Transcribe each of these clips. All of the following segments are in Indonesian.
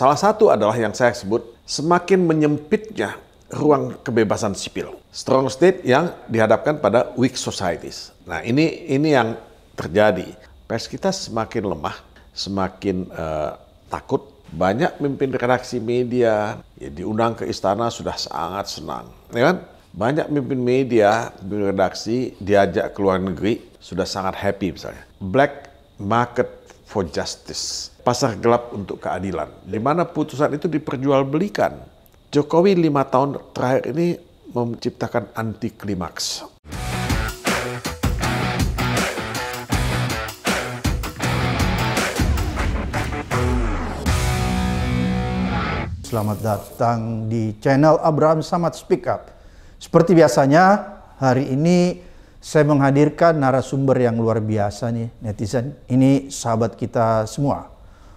Salah satu adalah yang saya sebut semakin menyempitnya ruang kebebasan sipil. Strong state yang dihadapkan pada weak societies. Nah, ini ini yang terjadi. Pers kita semakin lemah, semakin uh, takut. Banyak pimpin redaksi media ya, diundang ke istana sudah sangat senang, ya kan? Banyak pimpin media, pimpin redaksi diajak ke luar negeri sudah sangat happy misalnya. Black market for justice, pasar gelap untuk keadilan, di mana putusan itu diperjualbelikan. Jokowi lima tahun terakhir ini menciptakan anti klimaks. Selamat datang di channel Abraham Samad Speak Up. Seperti biasanya, hari ini saya menghadirkan narasumber yang luar biasa nih netizen. Ini sahabat kita semua.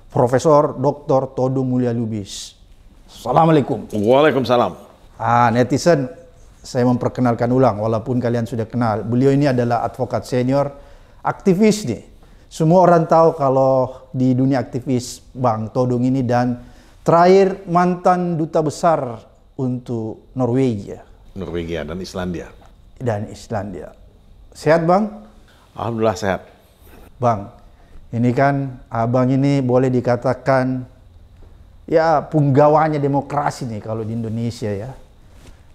Profesor Dr. Todung Mulia Lubis. Assalamualaikum. Waalaikumsalam. Ah, netizen, saya memperkenalkan ulang walaupun kalian sudah kenal. Beliau ini adalah advokat senior, aktivis nih. Semua orang tahu kalau di dunia aktivis Bang Todung ini dan terakhir mantan duta besar untuk Norwegia. Norwegia dan Islandia. Dan Islandia. Sehat bang? Alhamdulillah sehat. Bang, ini kan abang ini boleh dikatakan ya punggawanya demokrasi nih kalau di Indonesia ya.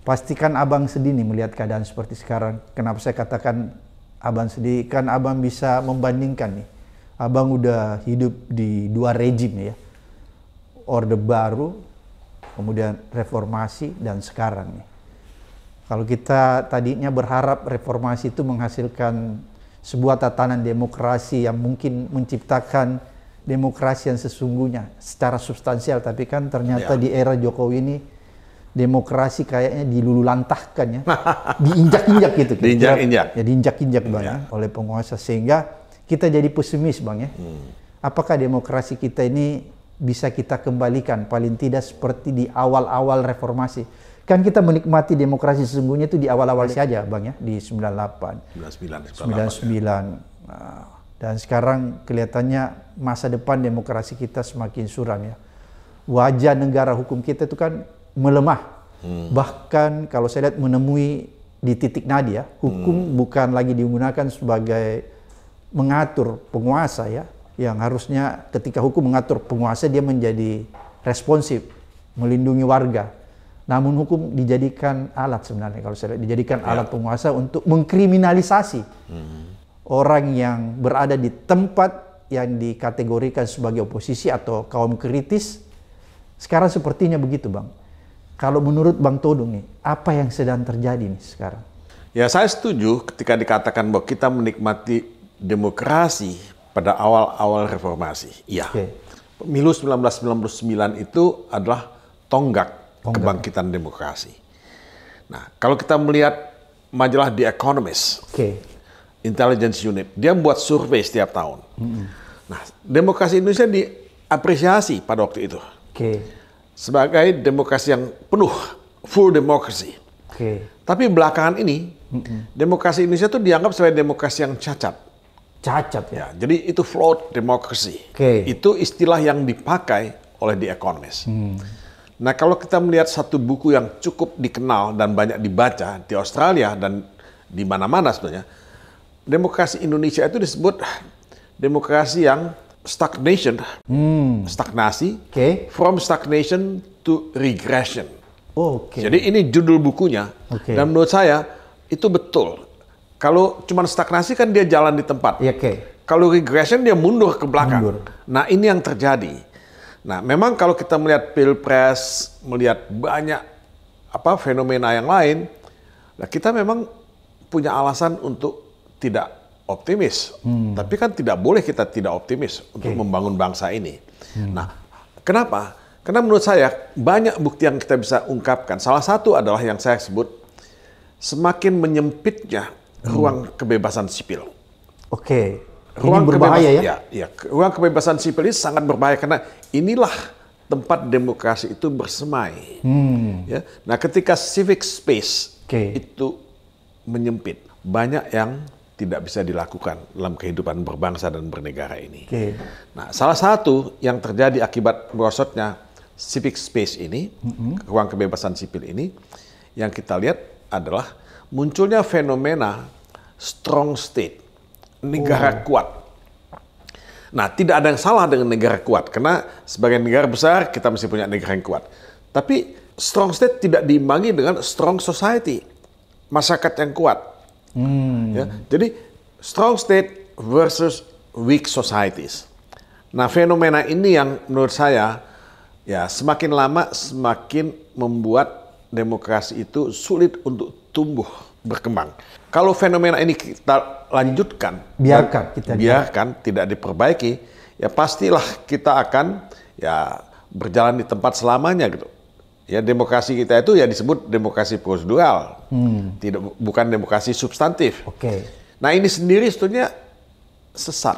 Pastikan abang sedih nih melihat keadaan seperti sekarang. Kenapa saya katakan abang sedih? Kan abang bisa membandingkan nih. Abang udah hidup di dua rejim ya. Orde Baru, kemudian Reformasi, dan sekarang nih kalau kita tadinya berharap reformasi itu menghasilkan sebuah tatanan demokrasi yang mungkin menciptakan demokrasi yang sesungguhnya secara substansial, tapi kan ternyata ya. di era Jokowi ini demokrasi kayaknya dilululantahkan ya, diinjak-injak gitu, diinjak-injak, ya diinjak-injak bang ya. oleh penguasa sehingga kita jadi pesimis bang ya. Hmm. Apakah demokrasi kita ini bisa kita kembalikan paling tidak seperti di awal-awal reformasi? Kan kita menikmati demokrasi sesungguhnya itu di awal-awal iya. saja, Bang ya, di 98. 99. 99. 99. ya. Nah, dan sekarang kelihatannya masa depan demokrasi kita semakin suram ya. Wajah negara hukum kita itu kan melemah. Hmm. Bahkan kalau saya lihat menemui di titik nadi ya, hukum hmm. bukan lagi digunakan sebagai mengatur penguasa ya, yang harusnya ketika hukum mengatur penguasa dia menjadi responsif, melindungi warga namun hukum dijadikan alat sebenarnya kalau saya lihat, dijadikan ya. alat penguasa untuk mengkriminalisasi hmm. orang yang berada di tempat yang dikategorikan sebagai oposisi atau kaum kritis. Sekarang sepertinya begitu, Bang. Kalau menurut Bang Todung nih, apa yang sedang terjadi nih sekarang? Ya, saya setuju ketika dikatakan bahwa kita menikmati demokrasi pada awal-awal reformasi. Iya. Okay. Pemilu 1999 itu adalah tonggak Oh, kebangkitan demokrasi. Nah, kalau kita melihat majalah The Economist, okay. Intelligence Unit, dia membuat survei setiap tahun. Mm-hmm. Nah, demokrasi Indonesia diapresiasi pada waktu itu okay. sebagai demokrasi yang penuh, full democracy. Okay. Tapi belakangan ini, mm-hmm. demokrasi Indonesia itu dianggap sebagai demokrasi yang cacat. Cacat ya. ya jadi itu flawed democracy. Okay. Itu istilah yang dipakai oleh The Economist. Mm. Nah, kalau kita melihat satu buku yang cukup dikenal dan banyak dibaca di Australia dan di mana-mana sebenarnya, demokrasi Indonesia itu disebut demokrasi yang stagnation, hmm. stagnasi, okay. from stagnation to regression. Oh, okay. Jadi ini judul bukunya, okay. dan menurut saya itu betul. Kalau cuma stagnasi kan dia jalan di tempat. Yeah, okay. Kalau regression dia mundur ke belakang. Mundur. Nah ini yang terjadi. Nah, memang kalau kita melihat pilpres, melihat banyak apa fenomena yang lain, nah kita memang punya alasan untuk tidak optimis. Hmm. Tapi kan tidak boleh kita tidak optimis untuk membangun bangsa ini. Hmm. Nah, kenapa? Karena menurut saya banyak bukti yang kita bisa ungkapkan. Salah satu adalah yang saya sebut semakin menyempitnya hmm. ruang kebebasan sipil. Oke. Okay ruang berbahaya ya? ya? Ya, ruang kebebasan sipil ini sangat berbahaya karena inilah tempat demokrasi itu bersemai. Hmm. Ya, nah ketika civic space okay. itu menyempit, banyak yang tidak bisa dilakukan dalam kehidupan berbangsa dan bernegara ini. Okay. Nah, salah satu yang terjadi akibat merosotnya civic space ini, mm-hmm. ruang kebebasan sipil ini, yang kita lihat adalah munculnya fenomena strong state negara oh. kuat. Nah, tidak ada yang salah dengan negara kuat karena sebagai negara besar kita mesti punya negara yang kuat. Tapi strong state tidak diimbangi dengan strong society, masyarakat yang kuat. Hmm. Ya, jadi strong state versus weak societies. Nah, fenomena ini yang menurut saya ya semakin lama semakin membuat demokrasi itu sulit untuk tumbuh berkembang. Kalau fenomena ini kita lanjutkan, biarkan kita biarkan dia. tidak diperbaiki, ya pastilah kita akan ya berjalan di tempat selamanya gitu. Ya demokrasi kita itu ya disebut demokrasi prosedural, hmm. tidak bukan demokrasi substantif. Oke. Okay. Nah ini sendiri sebetulnya sesat.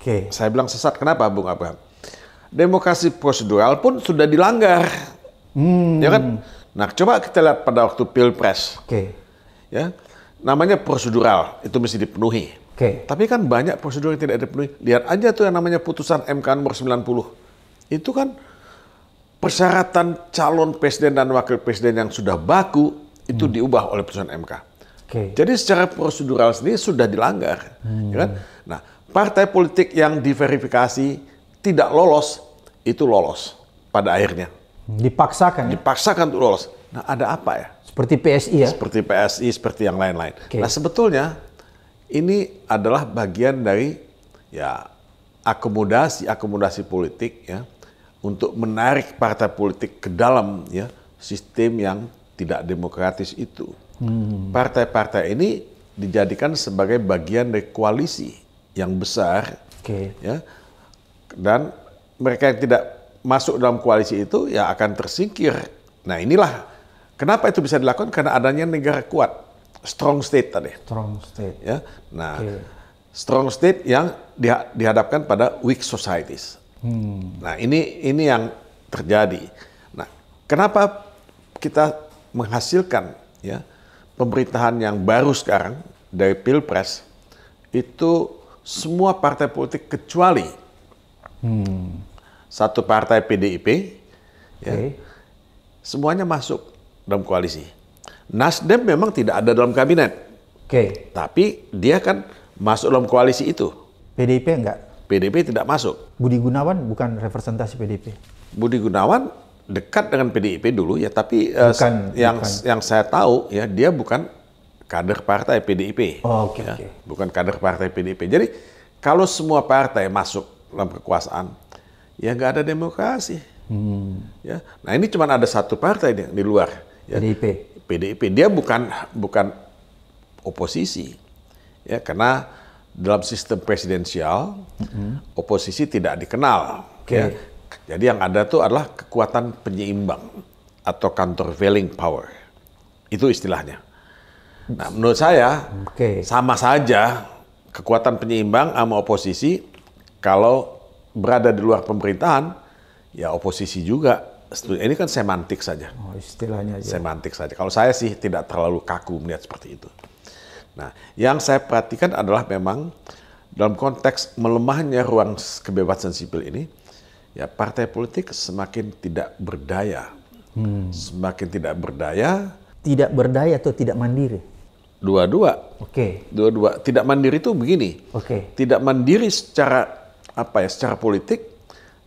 Oke. Okay. Saya bilang sesat kenapa, Bung Abraham? Demokrasi prosedural pun sudah dilanggar, hmm. ya kan? Nah coba kita lihat pada waktu pilpres. Oke. Okay ya namanya prosedural itu mesti dipenuhi. Okay. Tapi kan banyak prosedur yang tidak dipenuhi. Lihat aja tuh yang namanya putusan MK nomor 90. Itu kan persyaratan calon presiden dan wakil presiden yang sudah baku itu hmm. diubah oleh putusan MK. Okay. Jadi secara prosedural sendiri sudah dilanggar, hmm. ya kan? Hmm. Nah, partai politik yang diverifikasi tidak lolos itu lolos pada akhirnya. Dipaksakan. Ya? Dipaksakan untuk lolos. Nah, ada apa ya? Seperti PSI ya? Seperti PSI, seperti yang lain-lain. Okay. Nah, sebetulnya ini adalah bagian dari ya akomodasi akomodasi politik ya untuk menarik partai politik ke dalam ya sistem yang tidak demokratis itu. Hmm. Partai-partai hmm. ini dijadikan sebagai bagian dari koalisi yang besar, okay. ya, dan mereka yang tidak masuk dalam koalisi itu ya akan tersingkir. Nah inilah Kenapa itu bisa dilakukan? Karena adanya negara kuat, strong state tadi. Strong state. Ya. Nah, okay. strong state yang diha dihadapkan pada weak societies. Hmm. Nah, ini ini yang terjadi. Nah, kenapa kita menghasilkan ya pemerintahan yang baru sekarang dari Pilpres itu semua partai politik kecuali hmm. satu partai PDIP okay. ya, semuanya masuk dalam koalisi. Nasdem memang tidak ada dalam kabinet. Oke. Okay. Tapi dia kan masuk dalam koalisi itu. PDIP enggak? PDIP tidak masuk. Budi Gunawan bukan representasi PDIP. Budi Gunawan dekat dengan PDIP dulu ya, tapi eh, bukan, uh, yang bukan. yang saya tahu ya dia bukan kader partai PDIP. Oh, okay, ya, okay. Bukan kader partai PDIP. Jadi kalau semua partai masuk dalam kekuasaan, ya nggak ada demokrasi. Hmm. Ya, nah ini cuma ada satu partai yang di luar Ya, PDIP. PDIP dia bukan bukan oposisi. Ya, karena dalam sistem presidensial mm-hmm. oposisi tidak dikenal. Okay. Ya. Jadi yang ada tuh adalah kekuatan penyeimbang atau countervailing power. Itu istilahnya. Nah, menurut saya okay. sama saja kekuatan penyeimbang sama oposisi kalau berada di luar pemerintahan ya oposisi juga ini kan semantik saja. Oh, istilahnya aja. Semantik saja. Kalau saya sih tidak terlalu kaku melihat seperti itu. Nah, yang saya perhatikan adalah memang dalam konteks melemahnya ruang kebebasan sipil ini, ya partai politik semakin tidak berdaya. Hmm. Semakin tidak berdaya. Tidak berdaya atau tidak mandiri? Dua-dua. Oke. Okay. Dua-dua. Tidak mandiri itu begini. Oke. Okay. Tidak mandiri secara apa ya? Secara politik,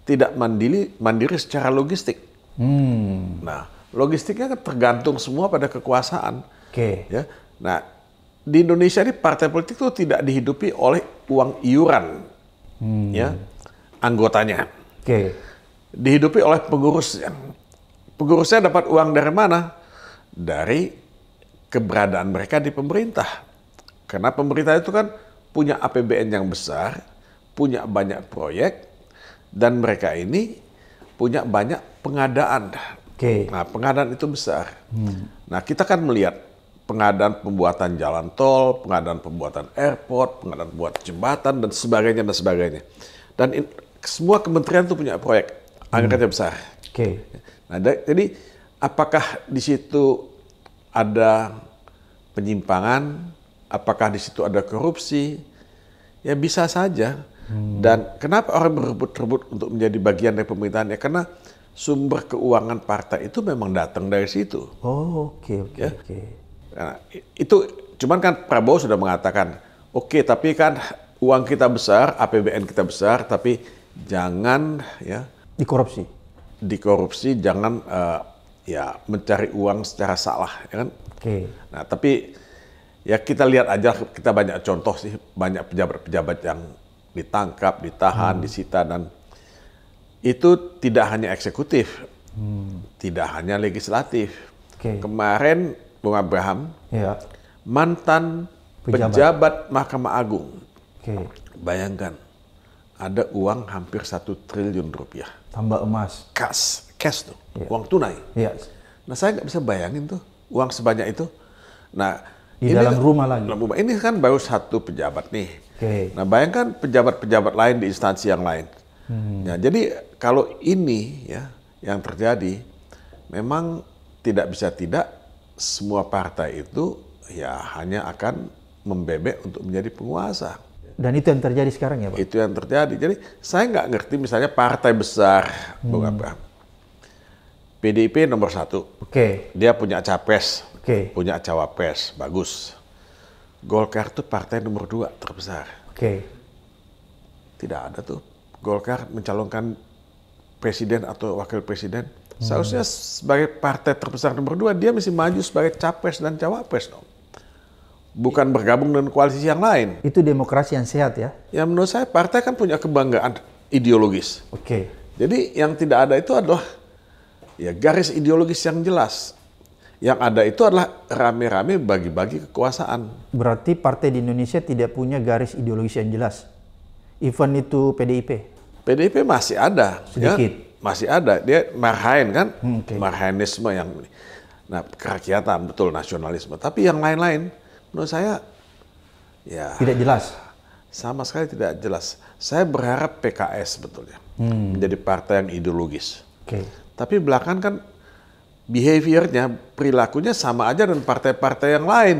tidak mandiri mandiri secara logistik. Hmm. Nah, logistiknya kan tergantung semua pada kekuasaan. Oke. Okay. Ya. Nah, di Indonesia ini partai politik itu tidak dihidupi oleh uang iuran. Hmm. Ya. Anggotanya. Oke. Okay. Dihidupi oleh pengurusnya. Pengurusnya dapat uang dari mana? Dari keberadaan mereka di pemerintah. Karena pemerintah itu kan punya APBN yang besar, punya banyak proyek, dan mereka ini punya banyak pengadaan. Okay. Nah, pengadaan itu besar. Hmm. Nah, kita kan melihat pengadaan pembuatan jalan tol, pengadaan pembuatan airport, pengadaan buat jembatan dan sebagainya dan sebagainya. Dan in, semua kementerian itu punya proyek, anggarannya hmm. besar. Oke. Okay. Nah, jadi apakah di situ ada penyimpangan? Apakah di situ ada korupsi? Ya bisa saja. Hmm. Dan kenapa orang berebut-rebut untuk menjadi bagian dari pemerintahan? Ya karena sumber keuangan partai itu memang datang dari situ. Oh, oke, okay, oke. Okay, ya. okay. nah, itu cuman kan Prabowo sudah mengatakan, oke, okay, tapi kan uang kita besar, APBN kita besar, tapi jangan ya dikorupsi. Dikorupsi jangan uh, ya mencari uang secara salah, ya kan? Oke. Okay. Nah, tapi ya kita lihat aja kita banyak contoh sih banyak pejabat-pejabat yang ditangkap, ditahan, hmm. disita dan itu tidak hanya eksekutif, hmm. tidak hanya legislatif. Okay. Kemarin Bung Abraham, ya. mantan pejabat, pejabat Mahkamah Agung, okay. bayangkan ada uang hampir satu triliun rupiah. Tambah emas. cash, cash tuh, ya. uang tunai. Ya. Nah saya nggak bisa bayangin tuh uang sebanyak itu. Nah di ini, dalam rumah lagi. Dalam rumah ini kan baru satu pejabat nih. Okay. Nah bayangkan pejabat-pejabat lain di instansi yang lain Hmm. Ya, jadi kalau ini ya yang terjadi, memang tidak bisa tidak semua partai itu ya hanya akan membebek untuk menjadi penguasa. Dan itu yang terjadi sekarang ya Pak? Itu yang terjadi. Jadi saya nggak ngerti misalnya partai besar, hmm. Bung PDIP nomor satu. Oke. Okay. Dia punya capres. Oke. Okay. Punya cawapres. Bagus. Golkar itu partai nomor dua terbesar. Oke. Okay. Tidak ada tuh Golkar mencalonkan presiden atau wakil presiden, hmm. seharusnya sebagai partai terbesar nomor dua dia mesti maju sebagai capres dan cawapres dong. Bukan bergabung dengan koalisi yang lain. Itu demokrasi yang sehat ya? Ya menurut saya partai kan punya kebanggaan ideologis. Oke. Okay. Jadi yang tidak ada itu adalah ya garis ideologis yang jelas. Yang ada itu adalah rame-rame bagi-bagi kekuasaan. Berarti partai di Indonesia tidak punya garis ideologis yang jelas. Even itu PDIP. PDIP masih ada, ya. sedikit. Ya? Masih ada. Dia marhain kan, hmm, okay. marhainisme yang nah kerakyatan betul nasionalisme. Tapi yang lain-lain menurut saya ya tidak jelas. Sama sekali tidak jelas. Saya berharap PKS betulnya hmm. menjadi partai yang ideologis. Okay. Tapi belakangan kan behaviornya, perilakunya sama aja dengan partai-partai yang lain.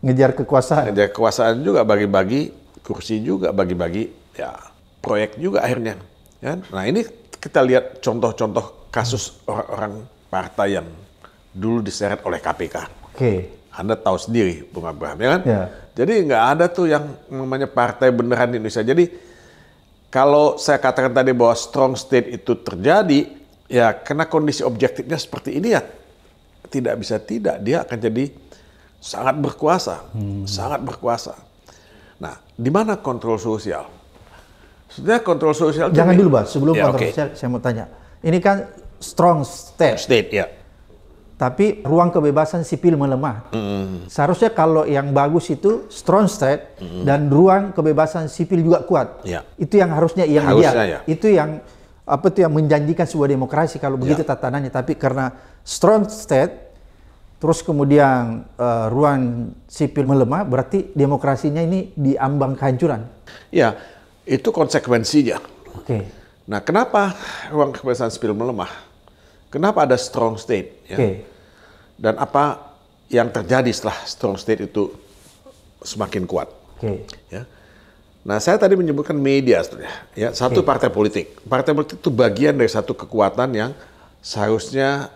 Ngejar kekuasaan. Ngejar kekuasaan juga, bagi-bagi kursi juga, bagi-bagi ya proyek juga akhirnya. ya. Nah ini kita lihat contoh-contoh kasus orang-orang partai yang dulu diseret oleh KPK. Oke. Okay. Anda tahu sendiri, Bung Abraham, ya kan? Ya. Jadi nggak ada tuh yang namanya partai beneran di Indonesia. Jadi kalau saya katakan tadi bahwa strong state itu terjadi, ya karena kondisi objektifnya seperti ini ya tidak bisa tidak dia akan jadi sangat berkuasa, hmm. sangat berkuasa. Nah, di mana kontrol sosial? Sebenarnya kontrol sosial Jangan dulu, Pak. Sebelum ya, kontrol okay. sosial, saya mau tanya. Ini kan strong state. State, ya. Tapi ruang kebebasan sipil melemah. Mm. Seharusnya kalau yang bagus itu strong state mm. dan ruang kebebasan sipil juga kuat. Yeah. Itu yang harusnya yang harusnya, Ya. Itu yang apa itu yang menjanjikan sebuah demokrasi kalau ya. begitu yeah. tatanannya. Tapi karena strong state terus kemudian uh, ruang sipil melemah berarti demokrasinya ini diambang kehancuran. Ya, itu konsekuensinya. Oke. Okay. Nah, kenapa ruang kebebasan sipil melemah? Kenapa ada strong state? Ya? Okay. Dan apa yang terjadi setelah strong state itu semakin kuat? Okay. Ya. Nah, saya tadi menyebutkan media sebenarnya. Ya, satu okay. partai politik. Partai politik itu bagian dari satu kekuatan yang seharusnya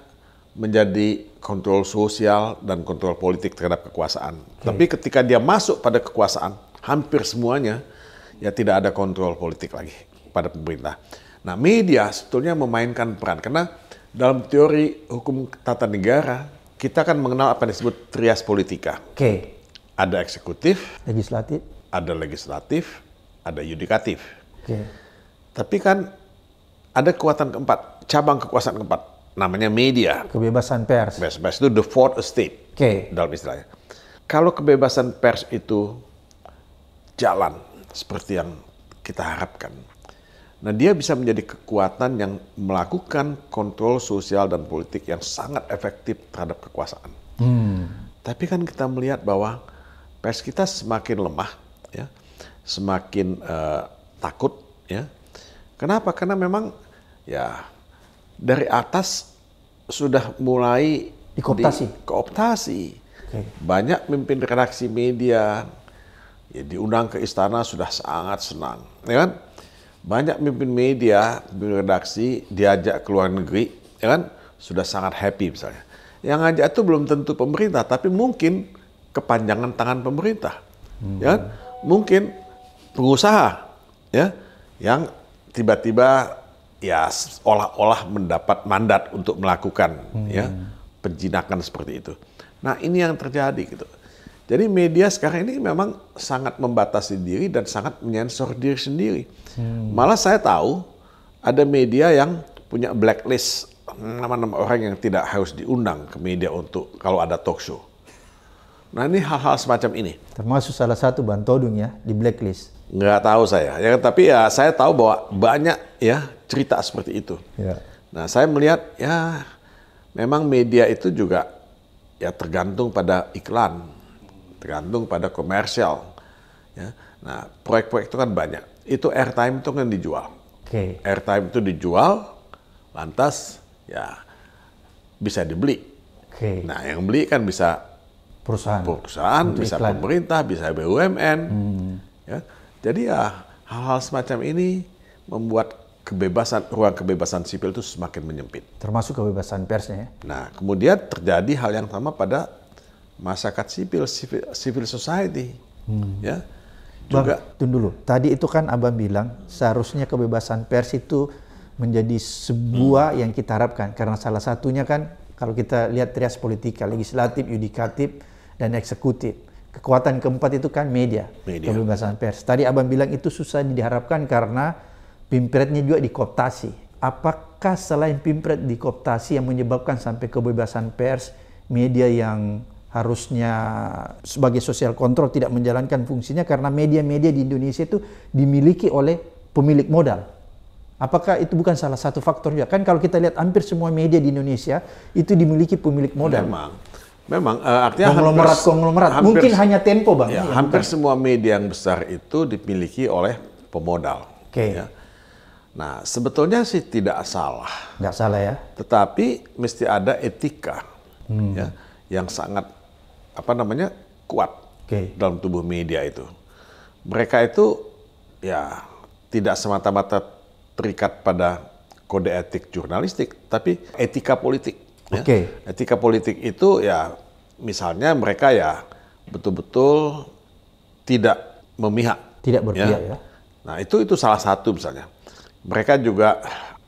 menjadi kontrol sosial dan kontrol politik terhadap kekuasaan. Okay. Tapi ketika dia masuk pada kekuasaan, hampir semuanya ya tidak ada kontrol politik lagi pada pemerintah. Nah, media sebetulnya memainkan peran karena dalam teori hukum tata negara kita akan mengenal apa yang disebut trias politika. Oke. Okay. Ada eksekutif, legislatif, ada legislatif, ada yudikatif. Oke. Okay. Tapi kan ada kekuatan keempat, cabang kekuasaan keempat namanya media. Kebebasan pers. Best, pers itu the fourth estate. Oke. Okay. Dalam istilahnya. Kalau kebebasan pers itu jalan, seperti yang kita harapkan. Nah, dia bisa menjadi kekuatan yang melakukan kontrol sosial dan politik yang sangat efektif terhadap kekuasaan. Hmm. Tapi kan kita melihat bahwa pers kita semakin lemah, ya, semakin uh, takut, ya. Kenapa? Karena memang ya dari atas sudah mulai dikooptasi. Di kooptasi. Okay. Banyak pimpin redaksi media, ya, diundang ke istana sudah sangat senang, ya kan? Banyak pemimpin media, pemimpin redaksi diajak ke luar negeri, ya kan? Sudah sangat happy misalnya. Yang ngajak itu belum tentu pemerintah, tapi mungkin kepanjangan tangan pemerintah, hmm. ya kan? Mungkin pengusaha, ya, yang tiba-tiba ya olah olah mendapat mandat untuk melakukan ya, hmm. ya penjinakan seperti itu. Nah ini yang terjadi gitu. Jadi media sekarang ini memang sangat membatasi diri dan sangat menyensor diri sendiri. Hmm. Malah saya tahu ada media yang punya blacklist nama-nama orang yang tidak harus diundang ke media untuk kalau ada talk show. Nah ini hal-hal semacam ini. Termasuk salah satu Bantodung ya di blacklist. Nggak tahu saya. Ya, tapi ya saya tahu bahwa banyak ya cerita seperti itu. Ya. Nah saya melihat ya memang media itu juga ya tergantung pada iklan tergantung pada komersial. Ya. Nah, proyek-proyek itu kan banyak. Itu airtime itu kan dijual. Okay. Airtime itu dijual, lantas ya bisa dibeli. Okay. Nah, yang beli kan bisa perusahaan, perusahaan bisa iklan. pemerintah, bisa BUMN. Hmm. Ya. Jadi ya hal-hal semacam ini membuat kebebasan ruang kebebasan sipil itu semakin menyempit. Termasuk kebebasan persnya ya. Nah, kemudian terjadi hal yang sama pada masyarakat sipil, civil, civil society, hmm. ya. Juga. Bang, tunggu dulu. Tadi itu kan Abang bilang seharusnya kebebasan pers itu menjadi sebuah hmm. yang kita harapkan karena salah satunya kan kalau kita lihat trias politika, legislatif, yudikatif dan eksekutif. Kekuatan keempat itu kan media, media. kebebasan pers. Tadi Abang bilang itu susah diharapkan karena pimpretnya juga dikoptasi. Apakah selain pimpret dikoptasi yang menyebabkan sampai kebebasan pers, media yang harusnya sebagai sosial kontrol tidak menjalankan fungsinya karena media-media di Indonesia itu dimiliki oleh pemilik modal. Apakah itu bukan salah satu faktor juga? Kan kalau kita lihat hampir semua media di Indonesia itu dimiliki pemilik modal. Memang. Memang uh, artinya konglomerat hampir, hampir, mungkin hanya Tempo bang. Ya, iya, hampir bukan. semua media yang besar itu dimiliki oleh pemodal. Oke. Okay. Ya. Nah sebetulnya sih tidak salah. tidak salah ya. Tetapi mesti ada etika hmm. ya yang sangat apa namanya kuat okay. dalam tubuh media itu. Mereka itu ya tidak semata-mata terikat pada kode etik jurnalistik, tapi etika politik. Ya. Okay. Etika politik itu ya misalnya mereka ya betul-betul tidak memihak, tidak berpihak ya. ya. Nah, itu itu salah satu misalnya. Mereka juga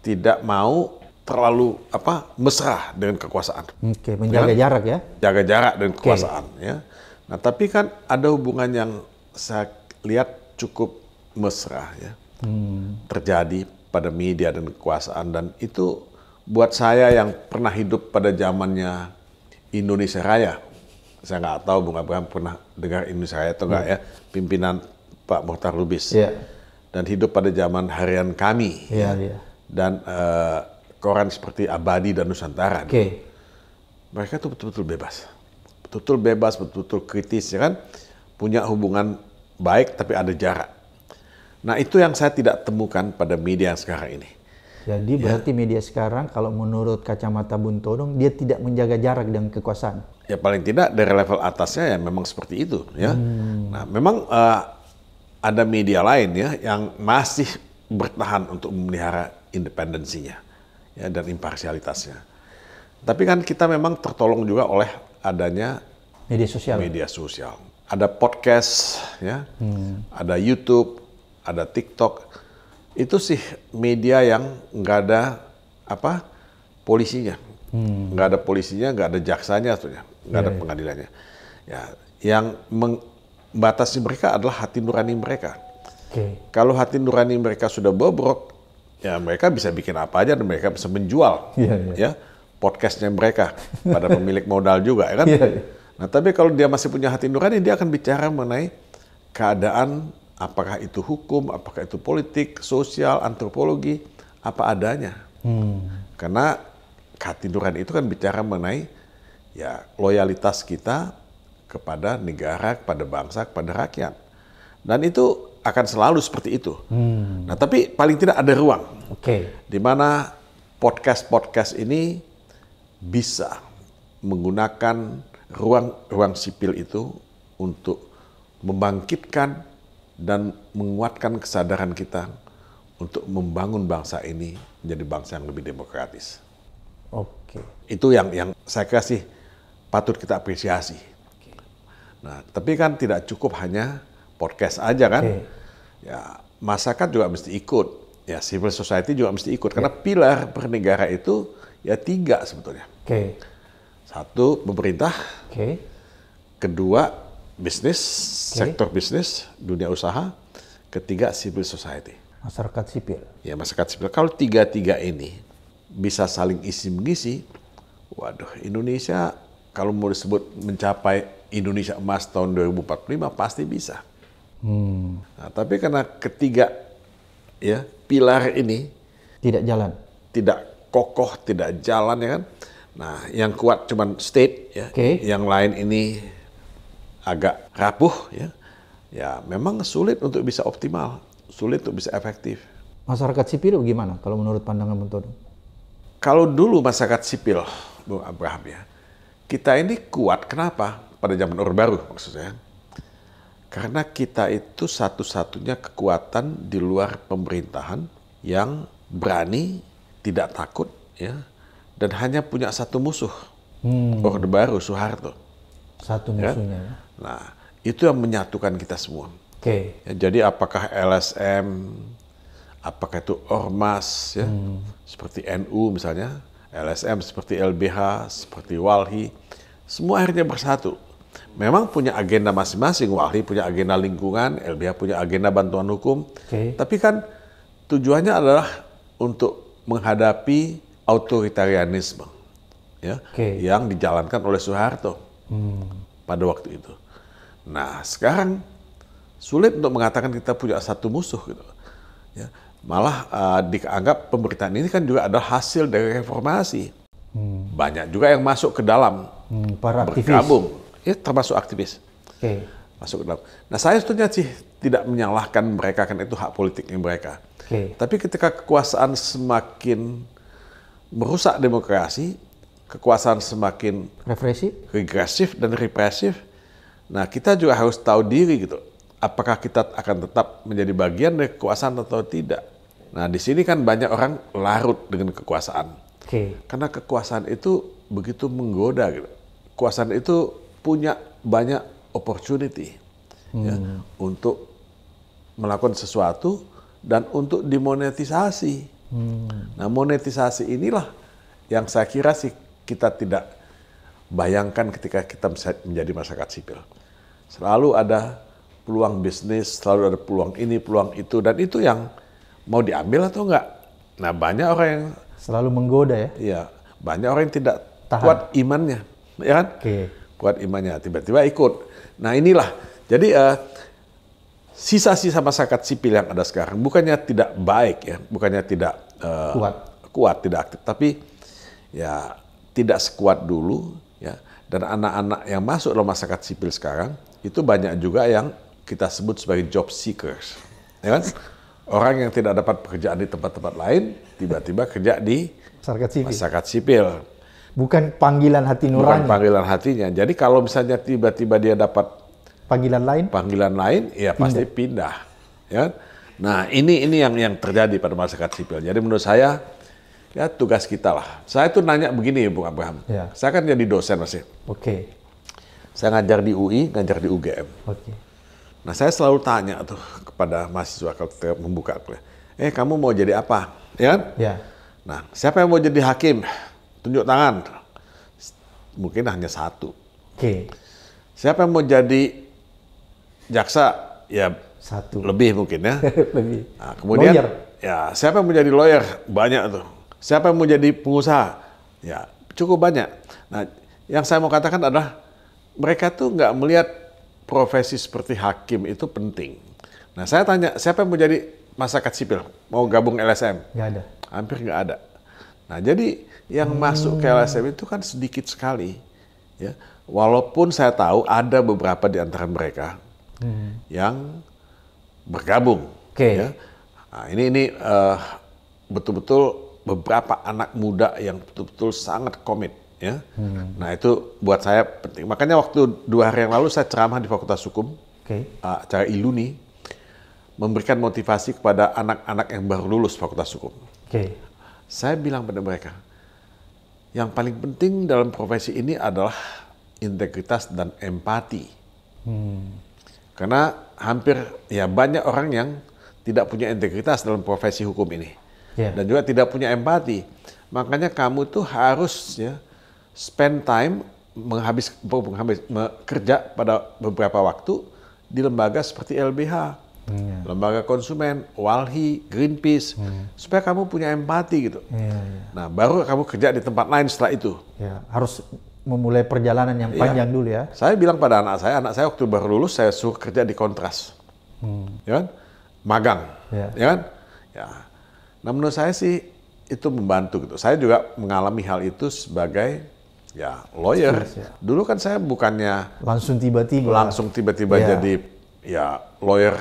tidak mau terlalu apa mesra dengan kekuasaan. Oke, ya menjaga ya? jarak ya. Jaga jarak dengan kekuasaan okay. ya. Nah, tapi kan ada hubungan yang saya lihat cukup mesra ya. Hmm. Terjadi pada media dan kekuasaan dan itu buat saya yang pernah hidup pada zamannya Indonesia Raya. Saya nggak tahu Bung Abraham pernah dengar Indonesia Raya atau enggak hmm. ya, pimpinan Pak Mohtar Lubis. Yeah. Dan hidup pada zaman harian kami. Yeah, ya. Yeah. Ya. Dan uh, koran seperti Abadi dan Nusantara. Oke. Okay. Mereka tuh betul-betul bebas. Betul-betul bebas, betul-betul kritis ya kan. Punya hubungan baik tapi ada jarak. Nah, itu yang saya tidak temukan pada media yang sekarang ini. Jadi ya. berarti media sekarang kalau menurut kacamata Todong, dia tidak menjaga jarak dengan kekuasaan. Ya paling tidak dari level atasnya ya memang seperti itu ya. Hmm. Nah, memang uh, ada media lain ya yang masih bertahan untuk memelihara independensinya ya, dan imparsialitasnya. Tapi kan kita memang tertolong juga oleh adanya media sosial. Media sosial. Ada podcast, ya, hmm. ada YouTube, ada TikTok. Itu sih media yang nggak ada apa polisinya, hmm. nggak hmm. ada polisinya, nggak ada jaksanya, nggak yeah, ada iya, iya. pengadilannya. Ya, yang membatasi mereka adalah hati nurani mereka. Okay. Kalau hati nurani mereka sudah bobrok, ya mereka bisa bikin apa aja dan mereka bisa menjual yeah, yeah. ya podcastnya mereka pada pemilik modal juga ya kan. Yeah, yeah. Nah tapi kalau dia masih punya hati nurani dia akan bicara mengenai keadaan apakah itu hukum, apakah itu politik, sosial, antropologi, apa adanya. Hmm. Karena hati nurani itu kan bicara mengenai ya loyalitas kita kepada negara, kepada bangsa, kepada rakyat. Dan itu akan selalu seperti itu. Hmm. Nah, tapi paling tidak ada ruang. Okay. Di mana podcast-podcast ini bisa menggunakan ruang-ruang sipil itu untuk membangkitkan dan menguatkan kesadaran kita untuk membangun bangsa ini menjadi bangsa yang lebih demokratis. Oke. Okay. Itu yang yang saya kasih patut kita apresiasi. Okay. Nah, tapi kan tidak cukup hanya podcast aja kan. Okay ya masyarakat juga mesti ikut, ya civil society juga mesti ikut karena pilar bernegara itu ya tiga sebetulnya. Oke. Okay. Satu pemerintah. Oke. Okay. Kedua bisnis, okay. sektor bisnis, dunia usaha. Ketiga civil society. Masyarakat sipil. Ya masyarakat sipil. Kalau tiga-tiga ini bisa saling isi mengisi, waduh Indonesia kalau mau disebut mencapai Indonesia emas tahun 2045 pasti bisa. Hmm. Nah, tapi karena ketiga ya pilar ini tidak jalan, tidak kokoh, tidak jalan ya kan. Nah, yang kuat cuma state ya. Okay. Yang lain ini agak rapuh ya. Ya, memang sulit untuk bisa optimal, sulit untuk bisa efektif. Masyarakat sipil gimana kalau menurut pandangan Bung Kalau dulu masyarakat sipil, Bung Abraham ya, kita ini kuat kenapa? Pada zaman Orde Baru maksud saya karena kita itu satu-satunya kekuatan di luar pemerintahan yang berani, tidak takut, ya, dan hanya punya satu musuh, hmm. Orde Baru, Soeharto. Satu ya. musuhnya. Kan? Nah, itu yang menyatukan kita semua. Oke. Okay. Ya, jadi apakah LSM, apakah itu ormas, ya, hmm. seperti NU misalnya, LSM seperti LBH, seperti Walhi, semua akhirnya bersatu memang punya agenda masing-masing. Wahri punya agenda lingkungan, LBH punya agenda bantuan hukum. Okay. Tapi kan tujuannya adalah untuk menghadapi autoritarianisme ya okay. yang dijalankan oleh Soeharto hmm. pada waktu itu. Nah sekarang sulit untuk mengatakan kita punya satu musuh gitu. Ya, malah uh, dianggap pemberitaan ini kan juga adalah hasil dari reformasi. Hmm. Banyak juga yang masuk ke dalam hmm, para aktivis. bergabung ya termasuk aktivis. Okay. Masuk ke dalam. Nah saya sebetulnya sih tidak menyalahkan mereka kan itu hak politiknya mereka. Okay. Tapi ketika kekuasaan semakin merusak demokrasi, kekuasaan semakin represif, regresif dan represif. Nah kita juga harus tahu diri gitu. Apakah kita akan tetap menjadi bagian dari kekuasaan atau tidak? Nah di sini kan banyak orang larut dengan kekuasaan. Okay. Karena kekuasaan itu begitu menggoda gitu. Kekuasaan itu punya banyak opportunity ya, hmm. ya, untuk melakukan sesuatu dan untuk dimonetisasi. Hmm. Nah, monetisasi inilah yang saya kira sih kita tidak bayangkan ketika kita menjadi masyarakat sipil. Selalu ada peluang bisnis, selalu ada peluang ini, peluang itu, dan itu yang mau diambil atau enggak. Nah, banyak orang yang selalu menggoda ya. Iya, banyak orang yang tidak Tahan. kuat imannya, ya kan? Okay kuat imannya tiba-tiba ikut nah inilah jadi uh, sisa-sisa masyarakat sipil yang ada sekarang bukannya tidak baik ya bukannya tidak uh, kuat kuat tidak aktif tapi ya tidak sekuat dulu ya dan anak-anak yang masuk dalam masyarakat sipil sekarang itu banyak juga yang kita sebut sebagai job seekers ya kan orang yang tidak dapat pekerjaan di tempat-tempat lain tiba-tiba kerja di masyarakat sipil. Masyarakat sipil. Bukan panggilan hati nurani. Bukan panggilan hatinya. Jadi kalau misalnya tiba-tiba dia dapat panggilan lain, panggilan lain, ya pasti pindah. Ya. Nah ini ini yang yang terjadi pada masyarakat sipil. Jadi menurut saya ya tugas kita lah. Saya tuh nanya begini Bung Abraham. Ya. Saya kan jadi dosen masih. Oke. Okay. Saya ngajar di UI, ngajar di UGM. Oke. Okay. Nah saya selalu tanya tuh kepada mahasiswa kalau membuka kuliah. Eh kamu mau jadi apa? Ya. Kan? Ya. Nah siapa yang mau jadi hakim? Tunjuk tangan. Mungkin hanya satu. Oke. Okay. Siapa yang mau jadi jaksa? Ya satu. Lebih mungkin ya. lebih. Nah, kemudian lawyer. ya siapa yang mau jadi lawyer? Banyak tuh. Siapa yang mau jadi pengusaha? Ya cukup banyak. Nah, yang saya mau katakan adalah mereka tuh nggak melihat profesi seperti hakim itu penting. Nah, saya tanya, siapa yang mau jadi masyarakat sipil? Mau gabung LSM? Nggak ada. Hampir nggak ada. Nah, jadi yang hmm. masuk ke LSM itu kan sedikit sekali. Ya, walaupun saya tahu ada beberapa di antara mereka hmm. yang bergabung. Oke. Okay. Ya. Nah, ini ini uh, betul-betul beberapa anak muda yang betul-betul sangat komit. Ya. Hmm. Nah itu buat saya penting. Makanya waktu dua hari yang lalu saya ceramah di Fakultas Hukum, okay. uh, eh, acara iluni, memberikan motivasi kepada anak-anak yang baru lulus Fakultas Hukum. Okay. Saya bilang pada mereka, yang paling penting dalam profesi ini adalah integritas dan empati. Hmm. Karena hampir ya banyak orang yang tidak punya integritas dalam profesi hukum ini yeah. dan juga tidak punya empati. Makanya kamu tuh harusnya spend time menghabis, menghabis me, kerja pada beberapa waktu di lembaga seperti LBH yeah. lembaga konsumen, Walhi, Greenpeace, yeah. supaya kamu punya empati gitu. Yeah, iya. Nah, baru kamu kerja di tempat lain setelah itu. Yeah. Harus memulai perjalanan yang iya. panjang dulu ya. Saya bilang pada anak saya, anak saya waktu baru lulus saya suruh kerja di kontras, hmm. ya kan, magang, yeah. ya kan. Ya. Nah, menurut saya sih itu membantu gitu. Saya juga mengalami hal itu sebagai ya lawyer. Yes, ya. Dulu kan saya bukannya langsung tiba-tiba langsung tiba-tiba ya. jadi ya lawyer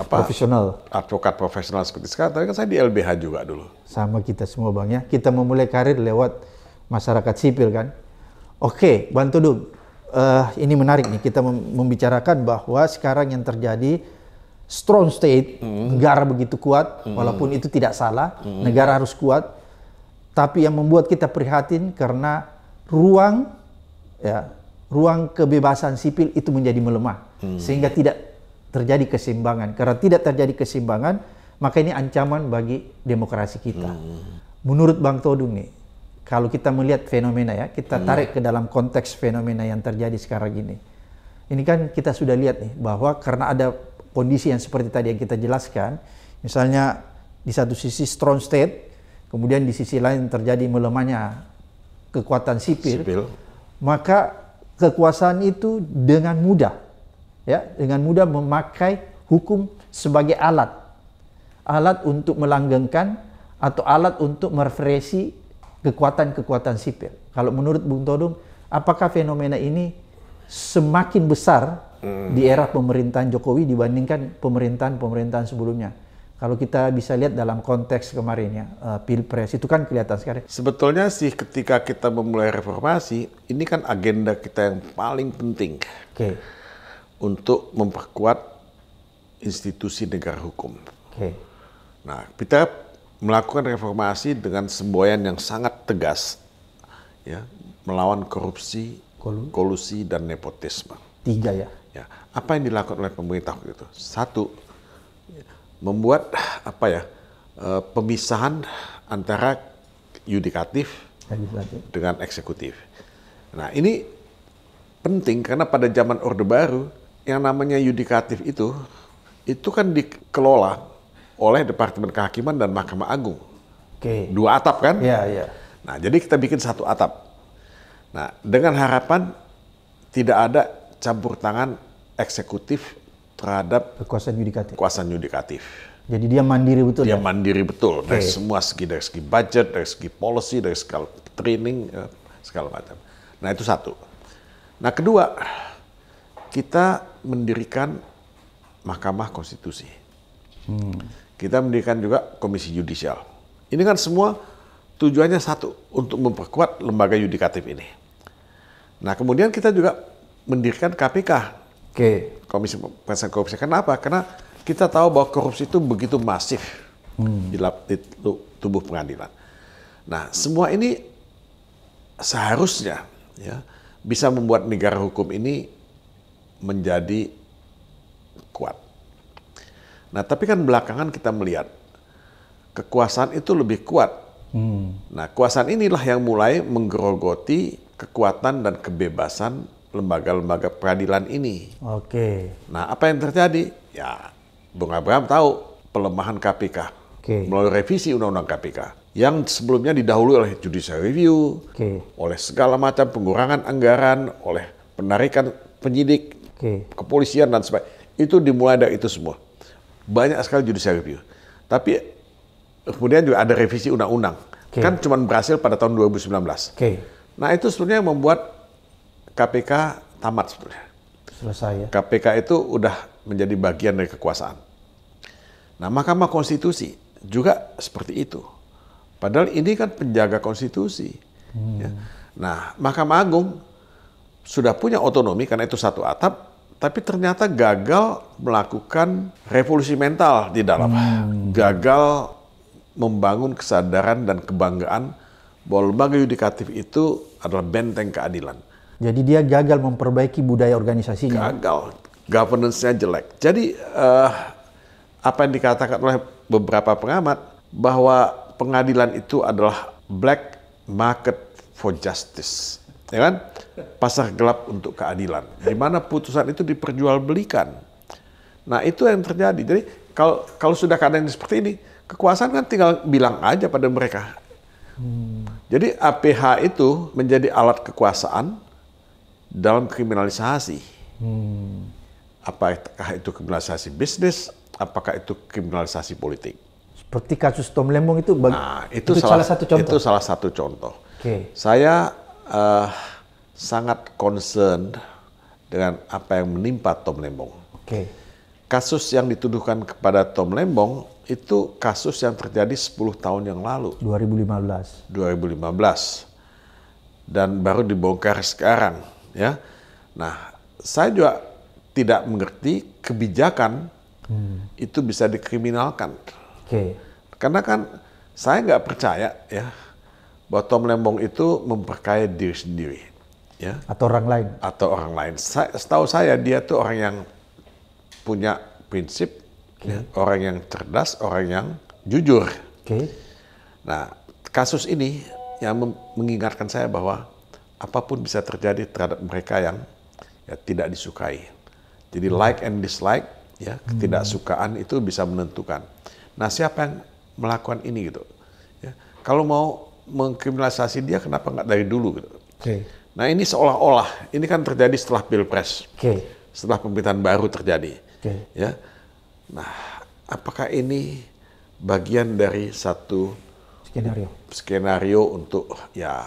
apa profesional advokat profesional seperti sekarang tapi kan saya di LBH juga dulu sama kita semua bang ya kita memulai karir lewat masyarakat sipil kan oke bantu dong uh, eh, ini menarik nih kita mem membicarakan bahwa sekarang yang terjadi strong state hmm. negara begitu kuat hmm. walaupun itu tidak salah hmm. negara harus kuat tapi yang membuat kita prihatin karena ruang ya ruang kebebasan sipil itu menjadi melemah hmm. sehingga tidak terjadi kesimbangan Karena tidak terjadi kesimbangan maka ini ancaman bagi demokrasi kita. Hmm. Menurut Bang Todung nih, kalau kita melihat fenomena ya, kita hmm. tarik hmm. ke dalam konteks fenomena yang terjadi sekarang ini. Ini kan kita sudah lihat nih bahwa karena ada kondisi yang seperti tadi yang kita jelaskan, misalnya di satu sisi strong state, kemudian di sisi lain terjadi melemahnya kekuatan sipil, sipil. maka kekuasaan itu dengan mudah ya dengan mudah memakai hukum sebagai alat alat untuk melanggengkan atau alat untuk merefresi kekuatan-kekuatan sipil. Kalau menurut Bung Todung, apakah fenomena ini semakin besar hmm. di era pemerintahan Jokowi dibandingkan pemerintahan-pemerintahan sebelumnya? Kalau kita bisa lihat dalam konteks kemarin ya, uh, Pilpres itu kan kelihatan sekali. Sebetulnya sih ketika kita memulai reformasi, ini kan agenda kita yang paling penting. Oke. Okay untuk memperkuat institusi negara hukum. Okay. Nah, kita melakukan reformasi dengan semboyan yang sangat tegas, ya, melawan korupsi, kolusi dan nepotisme. Tiga ya. Ya, apa yang dilakukan oleh pemerintah waktu itu? Satu, membuat apa ya e, pemisahan antara yudikatif dengan eksekutif. Nah, ini penting karena pada zaman Orde Baru yang namanya yudikatif itu, itu kan dikelola oleh Departemen Kehakiman dan Mahkamah Agung. Oke. Dua atap kan? Iya, iya. Nah, jadi kita bikin satu atap. Nah, dengan harapan tidak ada campur tangan eksekutif terhadap kekuasaan yudikatif. Kekuasaan yudikatif. Jadi dia mandiri betul. Dia ya? mandiri betul okay. dari semua segi dari segi budget, dari segi policy, dari segala training eh, segala macam. Nah, itu satu. Nah, kedua, kita mendirikan Mahkamah Konstitusi. Hmm. Kita mendirikan juga Komisi Yudisial. Ini kan semua tujuannya satu, untuk memperkuat lembaga yudikatif ini. Nah, kemudian kita juga mendirikan KPK. Oke. Komisi Pemberantasan Korupsi. Kenapa? Karena kita tahu bahwa korupsi itu begitu masif hmm. di, di tubuh pengadilan. Nah, semua ini seharusnya ya bisa membuat negara hukum ini menjadi kuat. Nah, tapi kan belakangan kita melihat kekuasaan itu lebih kuat. Hmm. Nah, kekuasaan inilah yang mulai menggerogoti kekuatan dan kebebasan lembaga-lembaga peradilan ini. Oke. Okay. Nah, apa yang terjadi? Ya, Bung Abraham tahu pelemahan KPK okay. melalui revisi Undang-Undang KPK yang sebelumnya didahului oleh judicial review, okay. oleh segala macam pengurangan anggaran, oleh penarikan penyidik okay. kepolisian dan sebagainya. Itu dimulai dari itu semua. Banyak sekali judicial review. Tapi kemudian juga ada revisi undang-undang. Okay. Kan cuma berhasil pada tahun 2019. Okay. Nah itu sebenarnya yang membuat KPK tamat sebetulnya. Selesai ya. KPK itu udah menjadi bagian dari kekuasaan. Nah Mahkamah Konstitusi juga seperti itu. Padahal ini kan penjaga konstitusi. Hmm. Ya. Nah Mahkamah Agung sudah punya otonomi karena itu satu atap tapi ternyata gagal melakukan revolusi mental di dalam, hmm. gagal membangun kesadaran dan kebanggaan bahwa lembaga yudikatif itu adalah benteng keadilan. Jadi dia gagal memperbaiki budaya organisasinya. Gagal, governance-nya jelek. Jadi uh, apa yang dikatakan oleh beberapa pengamat bahwa pengadilan itu adalah black market for justice, ya kan? pasar gelap untuk keadilan, di mana putusan itu diperjualbelikan. Nah itu yang terjadi. Jadi kalau kalau sudah keadaan seperti ini, kekuasaan kan tinggal bilang aja pada mereka. Hmm. Jadi APH itu menjadi alat kekuasaan dalam kriminalisasi. Hmm. Apakah itu kriminalisasi bisnis? Apakah itu kriminalisasi politik? Seperti kasus Tom Lembong itu, nah, itu, itu salah, salah satu contoh. Itu salah satu contoh. Okay. Saya uh, sangat concern dengan apa yang menimpa Tom Lembong. Oke. Okay. Kasus yang dituduhkan kepada Tom Lembong itu kasus yang terjadi 10 tahun yang lalu. 2015. 2015. Dan baru dibongkar sekarang, ya. Nah, saya juga tidak mengerti kebijakan hmm. itu bisa dikriminalkan. Oke. Okay. Karena kan saya nggak percaya ya bahwa Tom Lembong itu memperkaya diri sendiri ya atau orang lain atau orang lain setahu saya dia tuh orang yang punya prinsip okay. orang yang cerdas orang yang jujur okay. nah kasus ini yang mengingatkan saya bahwa apapun bisa terjadi terhadap mereka yang ya, tidak disukai jadi hmm. like and dislike ya hmm. ketidaksukaan itu bisa menentukan nah siapa yang melakukan ini gitu ya kalau mau mengkriminalisasi dia kenapa nggak dari dulu gitu okay Nah ini seolah-olah ini kan terjadi setelah pilpres, okay. setelah pemerintahan baru terjadi. Okay. Ya, nah apakah ini bagian dari satu skenario skenario untuk ya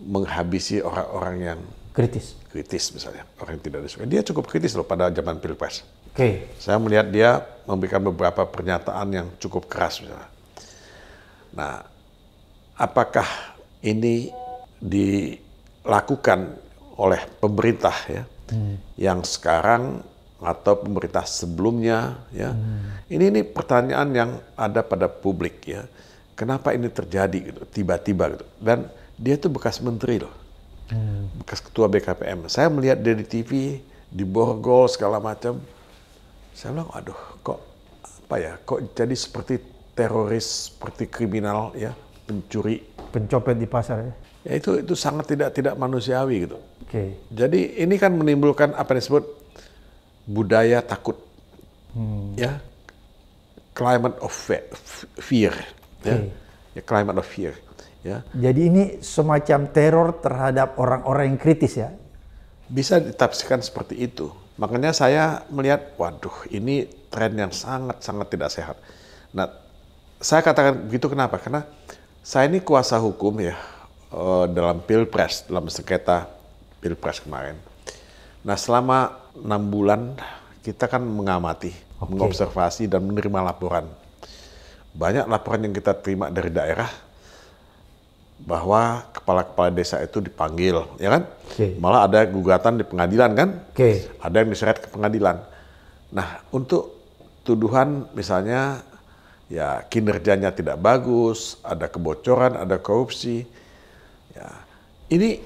menghabisi orang-orang yang kritis kritis misalnya orang yang tidak disukai dia cukup kritis loh pada zaman pilpres. Oke. Okay. Saya melihat dia memberikan beberapa pernyataan yang cukup keras misalnya. Nah, apakah ini di dilakukan oleh pemerintah ya hmm. yang sekarang atau pemerintah sebelumnya ya hmm. ini ini pertanyaan yang ada pada publik ya kenapa ini terjadi gitu tiba-tiba gitu dan dia tuh bekas menteri loh hmm. bekas ketua BKPM saya melihat dia di TV di Borgol segala macam saya bilang aduh kok apa ya kok jadi seperti teroris seperti kriminal ya pencuri pencopet di pasar ya? ya itu itu sangat tidak tidak manusiawi gitu. Oke. Okay. Jadi ini kan menimbulkan apa yang disebut budaya takut, hmm. ya climate of fear, okay. ya. ya climate of fear. Ya. Jadi ini semacam teror terhadap orang-orang yang kritis ya? Bisa ditafsirkan seperti itu. Makanya saya melihat, waduh, ini tren yang sangat-sangat tidak sehat. Nah, saya katakan begitu kenapa? Karena saya ini kuasa hukum ya eh, dalam pilpres, dalam sengketa pilpres kemarin. Nah selama enam bulan kita kan mengamati, okay. mengobservasi dan menerima laporan. Banyak laporan yang kita terima dari daerah bahwa kepala-kepala desa itu dipanggil, ya kan? Okay. Malah ada gugatan di pengadilan kan? Okay. Ada yang diseret ke pengadilan. Nah, untuk tuduhan misalnya ya kinerjanya tidak bagus, ada kebocoran, ada korupsi. Ya, ini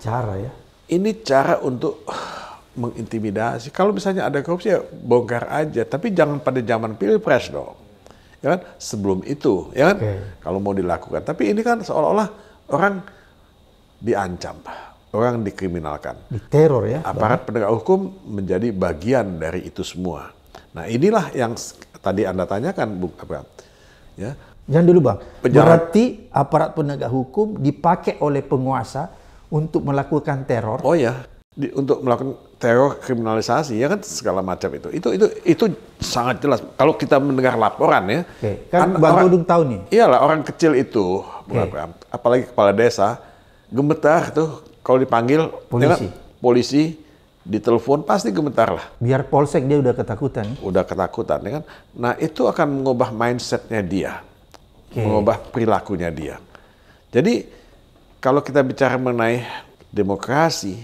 cara ya. Ini cara untuk mengintimidasi. Kalau misalnya ada korupsi ya bongkar aja, tapi jangan pada zaman pilpres dong. Ya kan? Sebelum itu, ya kan? Okay. Kalau mau dilakukan. Tapi ini kan seolah-olah orang diancam, orang dikriminalkan. Diteror ya. Aparat penegak hukum menjadi bagian dari itu semua. Nah, inilah yang tadi Anda tanyakan, Bu, apa, ya. Jangan dulu Bang, Penjara. berarti aparat penegak hukum dipakai oleh penguasa untuk melakukan teror? Oh ya, Di, untuk melakukan teror kriminalisasi ya kan segala macam itu. Itu itu itu sangat jelas. Kalau kita mendengar laporan ya, okay. kan, Bang Budung tahu nih. Iyalah orang kecil itu, okay. Bukan, apalagi kepala desa, gemetar tuh kalau dipanggil polisi. Ya kan? polisi ditelepon pasti gemetar lah. Biar polsek dia udah ketakutan. Udah ketakutan, ya kan? Nah itu akan mengubah mindsetnya dia, okay. mengubah perilakunya dia. Jadi kalau kita bicara mengenai demokrasi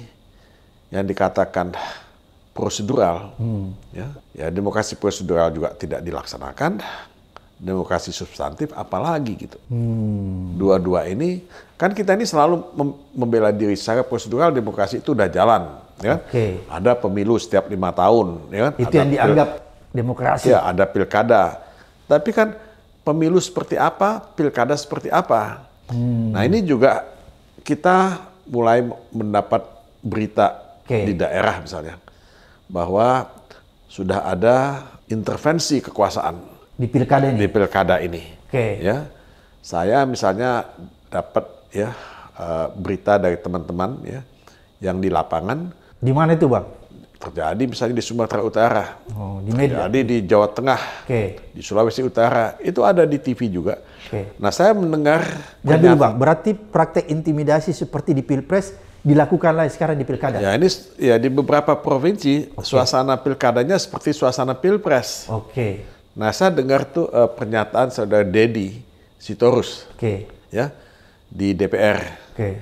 yang dikatakan prosedural, hmm. ya, ya demokrasi prosedural juga tidak dilaksanakan, demokrasi substantif apalagi gitu. dua hmm. Dua-dua ini kan kita ini selalu mem membela diri secara prosedural demokrasi itu udah jalan Ya. Kan? Okay. Ada pemilu setiap lima tahun. Ya. Kan? Itu ada yang dianggap demokrasi. Ya, ada pilkada. Tapi kan pemilu seperti apa, pilkada seperti apa. Hmm. Nah ini juga kita mulai mendapat berita okay. di daerah misalnya bahwa sudah ada intervensi kekuasaan di pilkada ini. Di pilkada ini. Oke. Okay. Ya, saya misalnya dapat ya eh, berita dari teman-teman ya yang di lapangan di mana itu, Bang? Terjadi misalnya di Sumatera Utara. Oh, di media. Terjadi di Jawa Tengah. Okay. Di Sulawesi Utara. Itu ada di TV juga. Okay. Nah, saya mendengar Jadi, Bang, berarti praktek intimidasi seperti di Pilpres dilakukan lagi sekarang di pilkada. Ya ini ya di beberapa provinsi okay. suasana pilkadanya seperti suasana pilpres. Oke. Okay. Nah saya dengar tuh uh, pernyataan saudara Dedi Sitorus. Okay. Ya di DPR. Oke. Okay.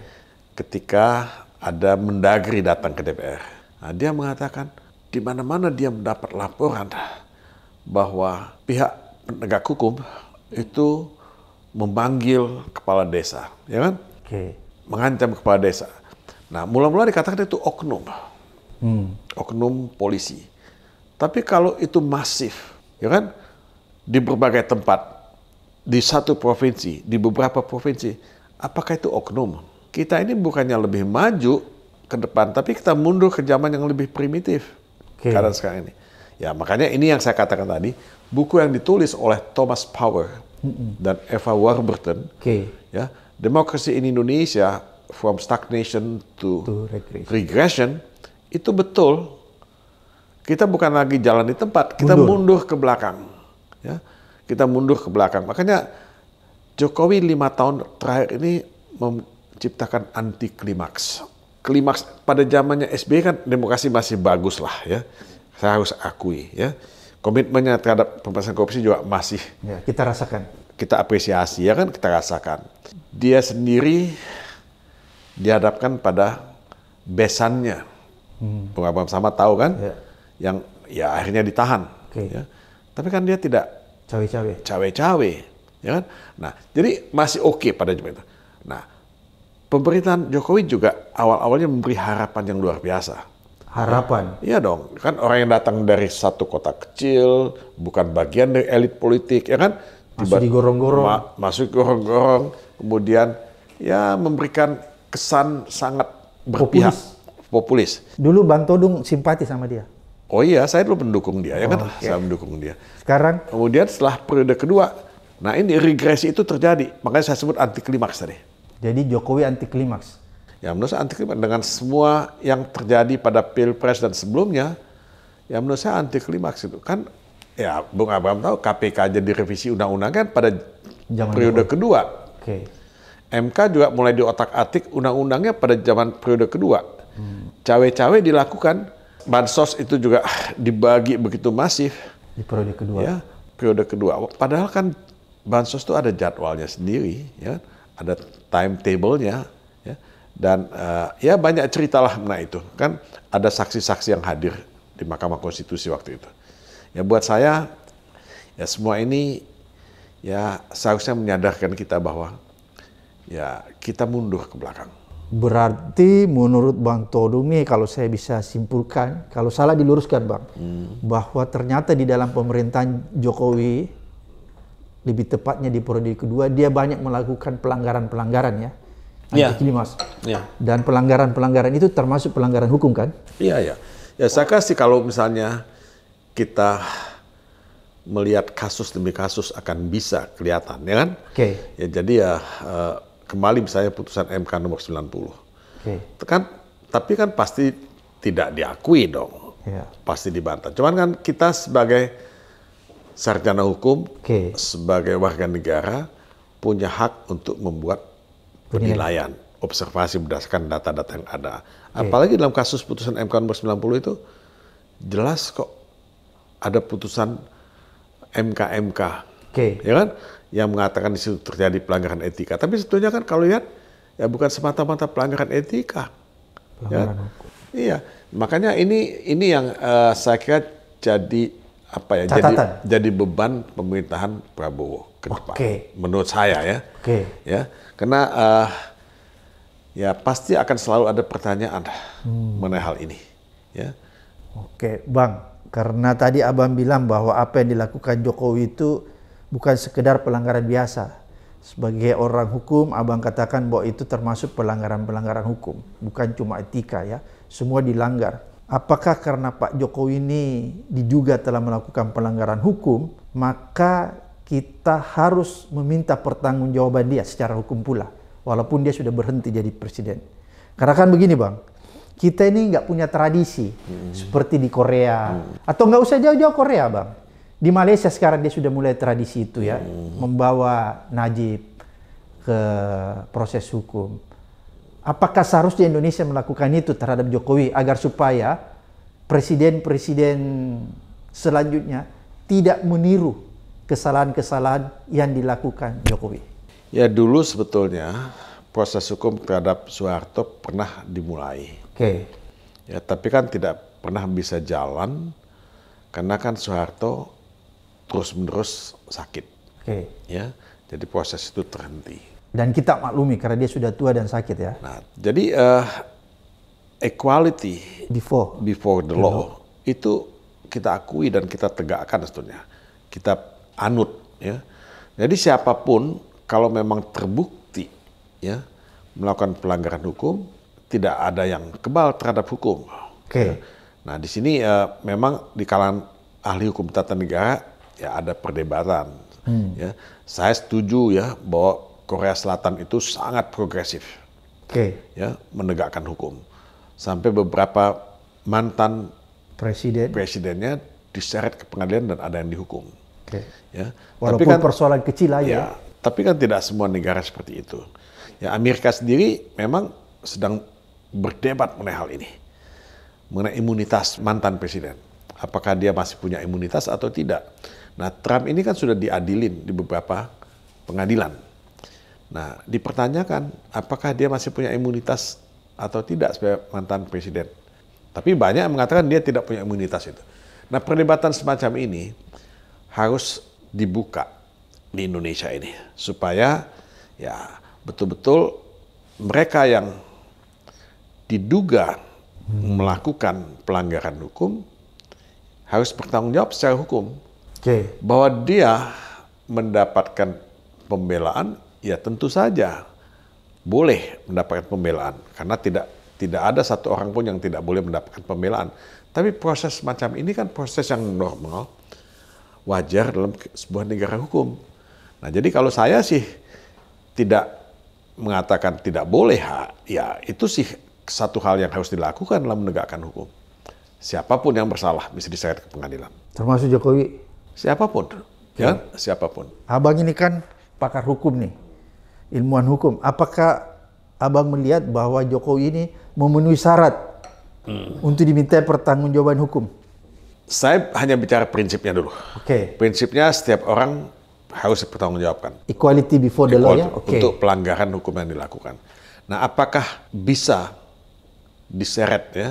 Ketika ada mendagri datang ke DPR. Nah, dia mengatakan di mana-mana dia mendapat laporan bahwa pihak penegak hukum itu memanggil kepala desa, ya kan? Okay. Mengancam kepala desa. Nah, mula-mula dikatakan itu oknum, hmm. oknum polisi. Tapi kalau itu masif, ya kan? Di berbagai tempat, di satu provinsi, di beberapa provinsi, apakah itu oknum? kita ini bukannya lebih maju ke depan, tapi kita mundur ke zaman yang lebih primitif okay. Karena sekarang ini. Ya makanya ini yang saya katakan tadi, buku yang ditulis oleh Thomas Power dan Eva Warburton, okay. ya demokrasi in Indonesia from stagnation to, to regression. regression itu betul kita bukan lagi jalan di tempat, kita mundur, mundur ke belakang, ya kita mundur ke belakang. Makanya Jokowi lima tahun terakhir ini menciptakan anti klimaks. Klimaks pada zamannya SBY kan demokrasi masih bagus lah ya. Saya harus akui ya. Komitmennya terhadap pemberantasan korupsi juga masih ya, kita rasakan. Kita apresiasi ya kan kita rasakan. Dia sendiri dihadapkan pada besannya. Hmm. Bung sama tahu kan ya. yang ya akhirnya ditahan. Okay. Ya. Tapi kan dia tidak cawe-cawe. Cawe-cawe, ya kan? Nah, jadi masih oke okay pada zaman itu. Nah, pemerintahan Jokowi juga awal-awalnya memberi harapan yang luar biasa. Harapan? Iya dong. Kan orang yang datang dari satu kota kecil, bukan bagian dari elit politik, ya kan? Tiba, masuk di gorong-gorong. Ma masuk gorong-gorong, kemudian ya memberikan kesan sangat berpihak. Populis. Populis. Dulu Bang Todung simpati sama dia? Oh iya, saya dulu pendukung dia, ya kan? oh, kan? Iya. Okay. Saya mendukung dia. Sekarang? Kemudian setelah periode kedua, nah ini regresi itu terjadi. Makanya saya sebut anti klimaks tadi. Jadi Jokowi anti klimaks. Ya menurut saya anti klimaks dengan semua yang terjadi pada pilpres dan sebelumnya, ya menurut saya anti klimaks itu kan ya Bung Abraham tahu KPK aja direvisi undang-undang kan pada zaman periode Jokowi. kedua. Okay. MK juga mulai diotak-atik undang-undangnya pada zaman periode kedua. Cawe-cawe hmm. dilakukan, bansos itu juga ah, dibagi begitu masif. Di periode kedua. Ya, periode kedua. Padahal kan bansos itu ada jadwalnya sendiri, ya, ada timetable-nya ya. dan uh, ya banyak ceritalah mengenai itu kan ada saksi-saksi yang hadir di Mahkamah Konstitusi waktu itu ya buat saya ya semua ini ya seharusnya menyadarkan kita bahwa ya kita mundur ke belakang berarti menurut Bang Todumi kalau saya bisa simpulkan kalau salah diluruskan Bang hmm. bahwa ternyata di dalam pemerintahan Jokowi lebih tepatnya di periode kedua dia banyak melakukan pelanggaran-pelanggaran ya anti yeah. Iya. Iya. Dan pelanggaran-pelanggaran itu termasuk pelanggaran hukum kan? Iya iya. ya. saya kasih kalau misalnya kita melihat kasus demi kasus akan bisa kelihatan ya kan? Oke. Okay. Ya jadi ya eh, kembali misalnya putusan MK nomor 90. Oke. Okay. Kan tapi kan pasti tidak diakui dong. Yeah. Pasti dibantah. Cuman kan kita sebagai sarjana hukum okay. sebagai warga negara punya hak untuk membuat penilaian observasi berdasarkan data-data yang ada. Okay. Apalagi dalam kasus putusan MK nomor 90 itu jelas kok ada putusan mk Okay. Ya kan? Yang mengatakan di situ terjadi pelanggaran etika. Tapi sebetulnya kan kalau lihat ya bukan semata-mata pelanggaran etika. Ya. Pelanggaran ya? Iya. Makanya ini ini yang uh, saya kira jadi apa ya jadi jadi beban pemerintahan Prabowo ke depan. Okay. Menurut saya ya. Okay. Ya, karena uh, ya pasti akan selalu ada pertanyaan hmm. mengenai hal ini, ya. Oke, okay. Bang. Karena tadi Abang bilang bahwa apa yang dilakukan Jokowi itu bukan sekedar pelanggaran biasa. Sebagai orang hukum, Abang katakan bahwa itu termasuk pelanggaran-pelanggaran hukum, bukan cuma etika ya. Semua dilanggar apakah karena Pak Jokowi ini diduga telah melakukan pelanggaran hukum, maka kita harus meminta pertanggungjawaban dia secara hukum pula, walaupun dia sudah berhenti jadi presiden. Karena kan begini bang, kita ini nggak punya tradisi hmm. seperti di Korea hmm. atau nggak usah jauh-jauh Korea bang. Di Malaysia sekarang dia sudah mulai tradisi itu ya, hmm. membawa Najib ke proses hukum. Apakah seharusnya Indonesia melakukan itu terhadap Jokowi agar supaya presiden-presiden selanjutnya tidak meniru kesalahan-kesalahan yang dilakukan Jokowi? Ya dulu sebetulnya proses hukum terhadap Soeharto pernah dimulai. Oke. Okay. Ya tapi kan tidak pernah bisa jalan karena kan Soeharto terus-menerus sakit. Oke. Okay. Ya jadi proses itu terhenti dan kita maklumi karena dia sudah tua dan sakit ya. Nah, jadi uh, equality before before the, law, law itu kita akui dan kita tegakkan sebetulnya. Kita anut ya. Jadi siapapun kalau memang terbukti ya melakukan pelanggaran hukum, tidak ada yang kebal terhadap hukum. Oke. Okay. Ya. Nah, di sini uh, memang di kalangan ahli hukum tata negara ya ada perdebatan. Hmm. Ya, saya setuju ya bahwa Korea Selatan itu sangat progresif, okay. ya menegakkan hukum sampai beberapa mantan presiden presidennya diseret ke pengadilan dan ada yang dihukum. Okay. Ya, walaupun tapi kan, persoalan kecil aja. Ya, iya, tapi kan tidak semua negara seperti itu. Ya Amerika sendiri memang sedang berdebat mengenai hal ini, mengenai imunitas mantan presiden. Apakah dia masih punya imunitas atau tidak? Nah, Trump ini kan sudah diadilin di beberapa pengadilan. Nah, dipertanyakan apakah dia masih punya imunitas atau tidak sebagai mantan presiden. Tapi banyak yang mengatakan dia tidak punya imunitas itu. Nah, perdebatan semacam ini harus dibuka di Indonesia ini supaya ya betul-betul mereka yang diduga melakukan pelanggaran hukum harus bertanggung jawab secara hukum. Okay. Bahwa dia mendapatkan pembelaan Ya tentu saja boleh mendapatkan pembelaan karena tidak tidak ada satu orang pun yang tidak boleh mendapatkan pembelaan. Tapi proses macam ini kan proses yang normal, wajar dalam sebuah negara hukum. Nah, jadi kalau saya sih tidak mengatakan tidak boleh, ya itu sih satu hal yang harus dilakukan dalam menegakkan hukum. Siapapun yang bersalah bisa diseret ke pengadilan. Termasuk Jokowi? Siapapun, ya, ya siapapun. Abang ini kan pakar hukum nih ilmuwan hukum. Apakah abang melihat bahwa Jokowi ini memenuhi syarat hmm. untuk diminta pertanggungjawaban hukum? Saya hanya bicara prinsipnya dulu. Oke. Okay. Prinsipnya setiap orang harus dipertanggungjawabkan. Equality before the law ya. Okay. Untuk pelanggaran hukum yang dilakukan. Nah, apakah bisa diseret ya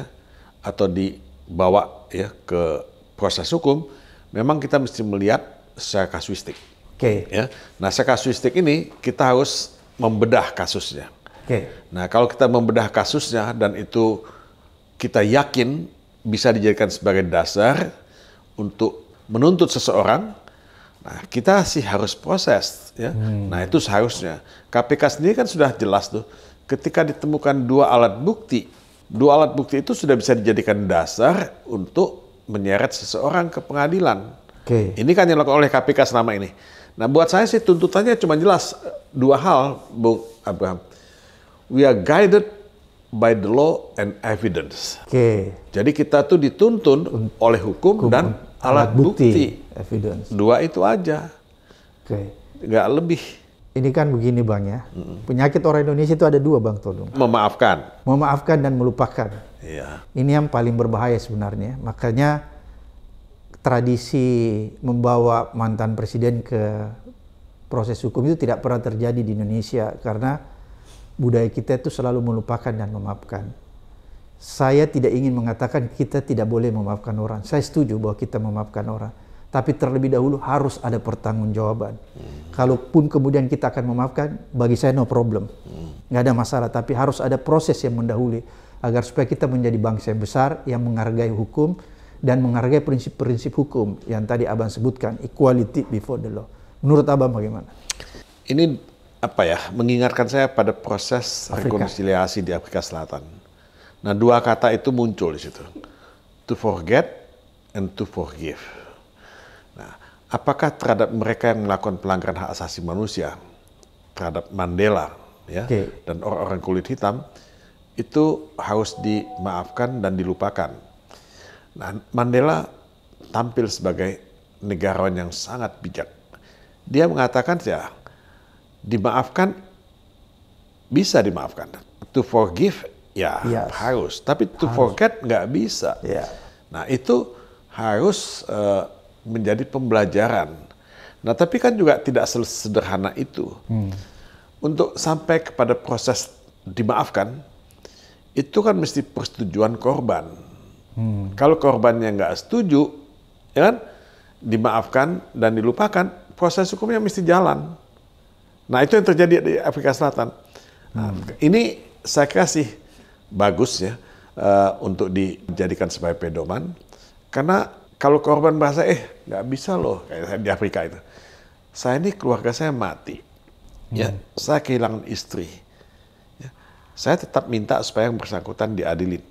atau dibawa ya ke proses hukum? Memang kita mesti melihat secara kasuistik. Oke. Okay. Ya. Nah, sekasuistik ini kita harus membedah kasusnya. Oke. Okay. Nah, kalau kita membedah kasusnya dan itu kita yakin bisa dijadikan sebagai dasar untuk menuntut seseorang, nah kita sih harus proses ya. Hmm. Nah, itu seharusnya. KPK sendiri kan sudah jelas tuh ketika ditemukan dua alat bukti, dua alat bukti itu sudah bisa dijadikan dasar untuk menyeret seseorang ke pengadilan. Okay. Ini kan yang dilakukan oleh KPK selama ini. Nah, buat saya sih tuntutannya cuma jelas dua hal, Bung Abraham. We are guided by the law and evidence. Oke. Okay. Jadi kita tuh dituntun oleh hukum, hukum dan alat, bukti. bukti. Evidence. Dua itu aja. Oke. Okay. Gak lebih. Ini kan begini bang ya, mm. penyakit orang Indonesia itu ada dua bang Tolong. Memaafkan. Memaafkan dan melupakan. Iya. Ini yang paling berbahaya sebenarnya. Makanya tradisi membawa mantan presiden ke proses hukum itu tidak pernah terjadi di Indonesia karena budaya kita itu selalu melupakan dan memaafkan. Saya tidak ingin mengatakan kita tidak boleh memaafkan orang. Saya setuju bahwa kita memaafkan orang, tapi terlebih dahulu harus ada pertanggungjawaban. Hmm. Kalaupun kemudian kita akan memaafkan, bagi saya no problem, hmm. ada masalah. Tapi harus ada proses yang mendahului agar supaya kita menjadi bangsa yang besar yang menghargai hukum, dan menghargai prinsip-prinsip hukum yang tadi Abang sebutkan, equality before the law. Menurut Abang bagaimana? Ini apa ya, mengingatkan saya pada proses Afrika. rekonsiliasi di Afrika Selatan. Nah, dua kata itu muncul di situ. To forget and to forgive. Nah, apakah terhadap mereka yang melakukan pelanggaran hak asasi manusia, terhadap Mandela ya, okay. dan orang-orang kulit hitam, itu harus dimaafkan dan dilupakan Nah, Mandela tampil sebagai negarawan yang sangat bijak. Dia mengatakan ya, dimaafkan bisa dimaafkan. To forgive ya yes. harus, tapi to harus. forget nggak bisa. Yeah. Nah itu harus uh, menjadi pembelajaran. Nah tapi kan juga tidak sederhana itu. Hmm. Untuk sampai kepada proses dimaafkan, itu kan mesti persetujuan korban. Hmm. Kalau korbannya nggak setuju, ya kan, dimaafkan dan dilupakan, proses hukumnya mesti jalan. Nah itu yang terjadi di Afrika Selatan. Nah, hmm. Ini saya kasih bagus ya uh, untuk dijadikan sebagai pedoman, karena kalau korban bahasa eh nggak bisa loh kayak di Afrika itu, saya ini keluarga saya mati, hmm. ya saya kehilangan istri, ya, saya tetap minta supaya yang bersangkutan diadilin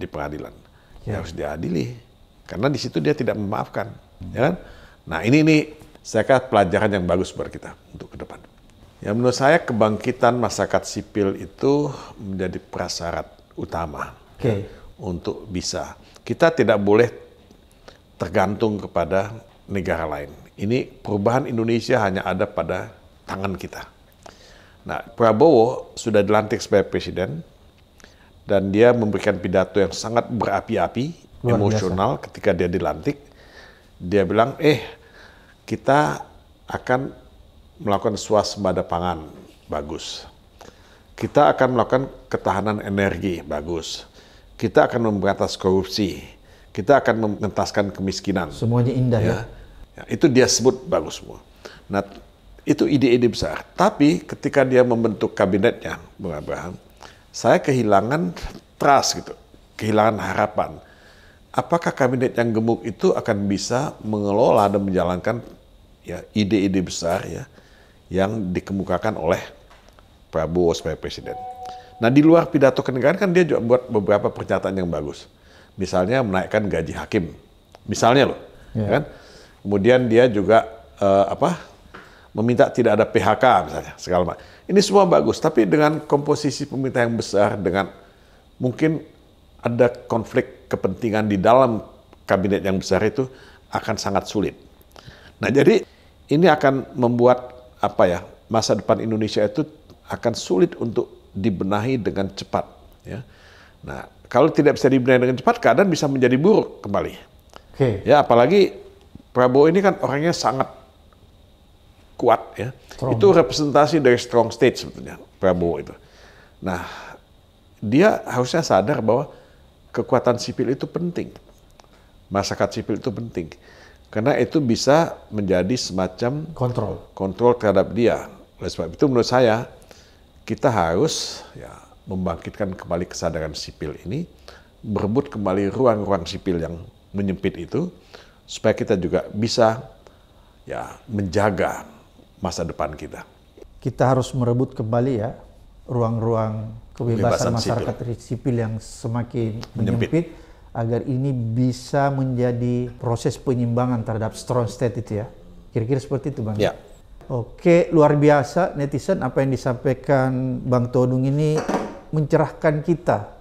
di pengadilan ya harus diadili karena di situ dia tidak memaafkan ya kan nah ini ini saya kira pelajaran yang bagus buat kita untuk ke depan ya menurut saya kebangkitan masyarakat sipil itu menjadi prasyarat utama ya. okay. untuk bisa kita tidak boleh tergantung kepada negara lain ini perubahan Indonesia hanya ada pada tangan kita nah Prabowo sudah dilantik sebagai presiden dan dia memberikan pidato yang sangat berapi-api, emosional ketika dia dilantik. Dia bilang, eh kita akan melakukan swasembada pangan, bagus. Kita akan melakukan ketahanan energi, bagus. Kita akan memberantas korupsi. Kita akan mengentaskan kemiskinan. Semuanya indah ya. ya. ya itu dia sebut bagus semua. Nah, itu ide-ide besar. Tapi ketika dia membentuk kabinetnya, Bung Abraham, saya kehilangan trust gitu, kehilangan harapan. Apakah kabinet yang gemuk itu akan bisa mengelola dan menjalankan ya ide-ide besar ya yang dikemukakan oleh Prabowo sebagai presiden. Nah di luar pidato kenegaraan kan dia juga buat beberapa pernyataan yang bagus. Misalnya menaikkan gaji hakim, misalnya loh, yeah. Ya. kan. Kemudian dia juga uh, apa meminta tidak ada PHK misalnya segala macam. Ini semua bagus, tapi dengan komposisi pemerintah yang besar, dengan mungkin ada konflik kepentingan di dalam kabinet yang besar itu akan sangat sulit. Nah, jadi ini akan membuat apa ya masa depan Indonesia itu akan sulit untuk dibenahi dengan cepat. Ya. Nah, kalau tidak bisa dibenahi dengan cepat, keadaan bisa menjadi buruk kembali. Okay. Ya, apalagi Prabowo ini kan orangnya sangat kuat ya. Strong. Itu representasi dari strong state sebetulnya Prabowo itu. Nah, dia harusnya sadar bahwa kekuatan sipil itu penting. Masyarakat sipil itu penting. Karena itu bisa menjadi semacam kontrol kontrol terhadap dia. Oleh sebab itu menurut saya kita harus ya membangkitkan kembali kesadaran sipil ini, berebut kembali ruang-ruang sipil yang menyempit itu supaya kita juga bisa ya menjaga masa depan kita. Kita harus merebut kembali ya ruang-ruang kebebasan, kebebasan masyarakat sipil. sipil yang semakin menyempit. menyempit agar ini bisa menjadi proses penyimbangan terhadap strong state itu ya. Kira-kira seperti itu Bang. Ya. Oke, luar biasa netizen apa yang disampaikan Bang Todung ini mencerahkan kita.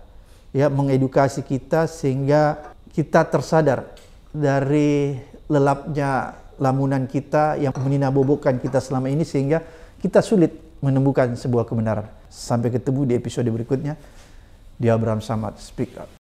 Ya, mengedukasi kita sehingga kita tersadar dari lelapnya lamunan kita yang meninabobokan kita selama ini sehingga kita sulit menemukan sebuah kebenaran. Sampai ketemu di episode berikutnya di Abraham Samad Speak Up.